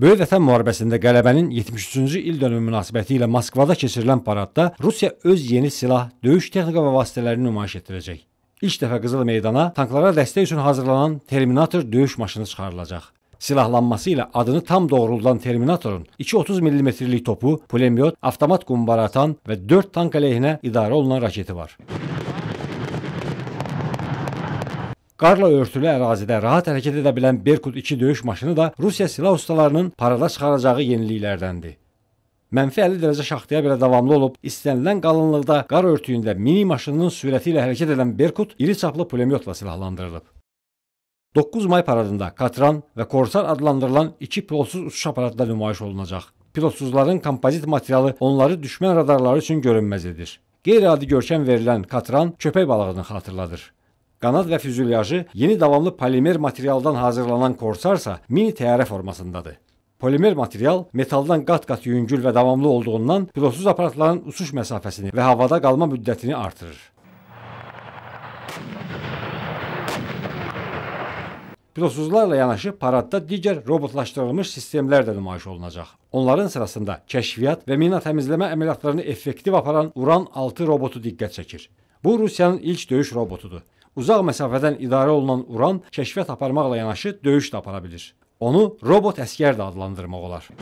Böyük Vətən müharibəsində qələbənin 73-cü il dönümü münasibəti ilə Moskvada keçirilən paradda Rusiya öz yeni silah, döyüş texnika və vasitələrini nümayiş etdirəcək. İlk dəfə Qızıl meydana tanklara dəstək üçün hazırlanan Terminator döyüş maşını çıxarılacaq. Silahlanması ilə adını tam doğruldan Terminatorun 2.30 mm-lik topu, pulemyot, avtomat qumbara atan və 4 tank əleyhinə idarə olunan raketi var. Qarla örtülü ərazidə rahat hərəkət edə bilən Berkut 2 döyüş maşını da Rusiya silah ustalarının parada çıxaracağı yeniliklərdəndir. Mənfi 50 dərəcə şaxtaya belə davamlı olub, istənilən qalınlıqda qar örtüyündə mini maşınının sürəti ilə hərəkət edən Berkut iri çaplı pulemyotla silahlandırılıb. 9 may paradında Katran və Korsar adlandırılan iki pilotsuz uçuş aparatı da nümayiş olunacaq. Pilotsuzların kompozit materialı onları düşmən radarları üçün görünməz edir. Qeyri-adi görkəm verilən Katran köpək balığını xatırladır. Qanad və füzülyajı yeni davamlı polimer materialdan hazırlanan korsarsa mini təyyarə formasındadır. Polimer material metaldan qat-qat yüngül və davamlı olduğundan pilotsuz aparatların uçuş məsafəsini və havada qalma müddətini artırır. Pilotsuzlarla yanaşı paradda digər robotlaşdırılmış sistemlər də nümayiş olunacaq. Onların sırasında kəşfiyyat və mina təmizləmə əməliyyatlarını effektiv aparan Uran 6 robotu diqqət çəkir. Bu Rusiyanın ilk döyüş robotudur uzaq məsafədən idarə olunan uran kəşfiyyat aparmaqla yanaşı döyüş də apara bilir. Onu robot əsgər də adlandırmaq olar.